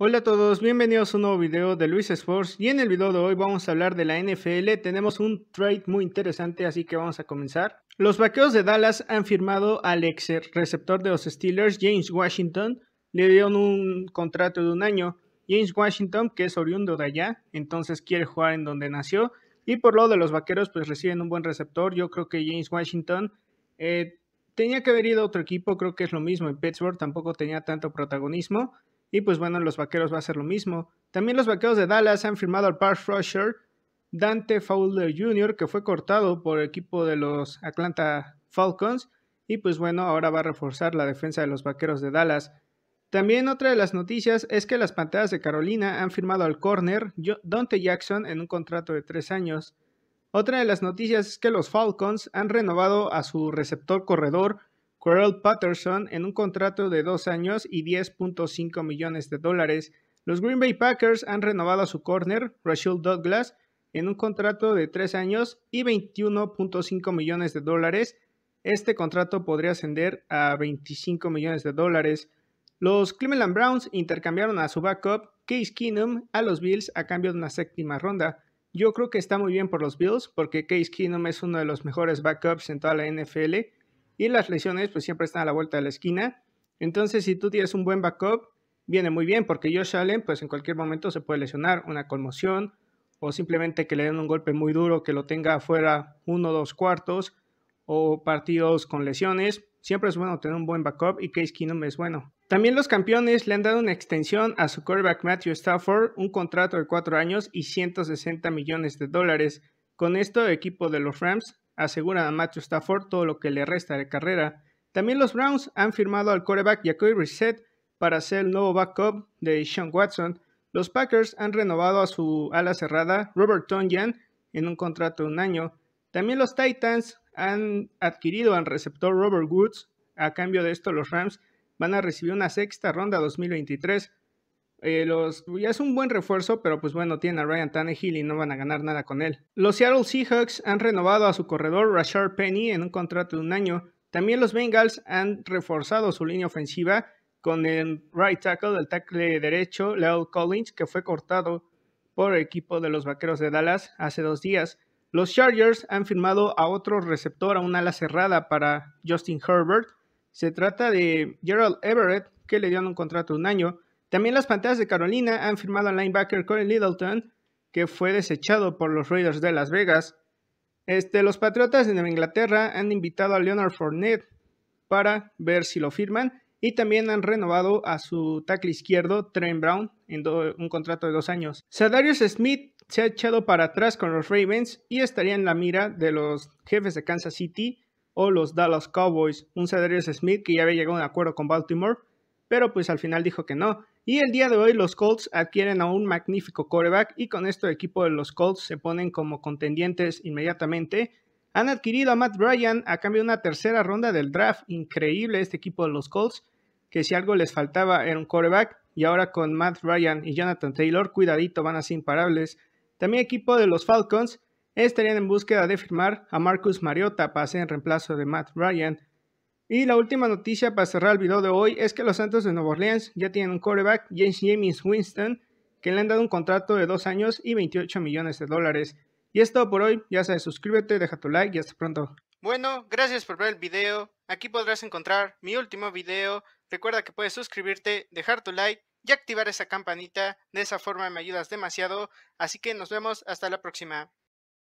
Hola a todos, bienvenidos a un nuevo video de Luis Sports y en el video de hoy vamos a hablar de la NFL, tenemos un trade muy interesante así que vamos a comenzar. Los vaqueros de Dallas han firmado al ex receptor de los Steelers, James Washington, le dieron un contrato de un año. James Washington, que es oriundo de allá, entonces quiere jugar en donde nació y por lo de los vaqueros pues reciben un buen receptor, yo creo que James Washington... Eh, tenía que haber ido a otro equipo, creo que es lo mismo en Pittsburgh, tampoco tenía tanto protagonismo. Y pues bueno, los vaqueros va a ser lo mismo. También los vaqueros de Dallas han firmado al pass rusher Dante Fowler Jr., que fue cortado por el equipo de los Atlanta Falcons. Y pues bueno, ahora va a reforzar la defensa de los vaqueros de Dallas. También otra de las noticias es que las pantallas de Carolina han firmado al corner Dante Jackson en un contrato de tres años. Otra de las noticias es que los Falcons han renovado a su receptor corredor Corel Patterson en un contrato de dos años y 10.5 millones de dólares. Los Green Bay Packers han renovado a su corner, Rachel Douglas, en un contrato de tres años y 21.5 millones de dólares. Este contrato podría ascender a 25 millones de dólares. Los Cleveland Browns intercambiaron a su backup, Case Keenum, a los Bills a cambio de una séptima ronda. Yo creo que está muy bien por los Bills porque Case Keenum es uno de los mejores backups en toda la NFL y las lesiones pues siempre están a la vuelta de la esquina. Entonces si tú tienes un buen backup, viene muy bien porque Josh Allen pues en cualquier momento se puede lesionar, una conmoción o simplemente que le den un golpe muy duro que lo tenga afuera uno o dos cuartos o partidos con lesiones. Siempre es bueno tener un buen backup y Case Keenum es bueno. También los campeones le han dado una extensión a su quarterback Matthew Stafford, un contrato de cuatro años y 160 millones de dólares. Con esto, el equipo de los Rams asegura a Matthew Stafford todo lo que le resta de carrera. También los Browns han firmado al quarterback Jacoby Brissett para ser el nuevo backup de Sean Watson. Los Packers han renovado a su ala cerrada Robert Tonyan en un contrato de un año. También los Titans han adquirido al receptor Robert Woods. A cambio de esto, los Rams van a recibir una sexta ronda 2023 eh, los, pues, ya es un buen refuerzo, pero pues bueno, tiene a Ryan Tannehill y no van a ganar nada con él. Los Seattle Seahawks han renovado a su corredor Rashard Penny en un contrato de un año. También los Bengals han reforzado su línea ofensiva con el right tackle, el tackle derecho, Leo Collins, que fue cortado por el equipo de los Vaqueros de Dallas hace dos días. Los Chargers han firmado a otro receptor a una ala cerrada para Justin Herbert. Se trata de Gerald Everett, que le dieron un contrato de un año. También las pantallas de Carolina han firmado al linebacker Corey Littleton, que fue desechado por los Raiders de Las Vegas. Este, los Patriotas de Nueva Inglaterra han invitado a Leonard Fournette para ver si lo firman y también han renovado a su tackle izquierdo, Trent Brown, en un contrato de dos años. Sadarius Smith se ha echado para atrás con los Ravens y estaría en la mira de los jefes de Kansas City o los Dallas Cowboys. Un Sadarius Smith que ya había llegado a un acuerdo con Baltimore, pero pues al final dijo que no. Y el día de hoy los Colts adquieren a un magnífico coreback y con esto el equipo de los Colts se ponen como contendientes inmediatamente. Han adquirido a Matt Bryan a cambio de una tercera ronda del draft. Increíble este equipo de los Colts, que si algo les faltaba era un coreback. Y ahora con Matt Ryan y Jonathan Taylor, cuidadito, van a ser imparables. También equipo de los Falcons estarían en búsqueda de firmar a Marcus Mariota para ser en reemplazo de Matt Ryan. Y la última noticia para cerrar el video de hoy es que los Santos de Nueva Orleans ya tienen un quarterback, James James Winston, que le han dado un contrato de 2 años y 28 millones de dólares. Y es todo por hoy, ya sabes, suscríbete, deja tu like y hasta pronto. Bueno, gracias por ver el video, aquí podrás encontrar mi último video, recuerda que puedes suscribirte, dejar tu like y activar esa campanita, de esa forma me ayudas demasiado, así que nos vemos hasta la próxima.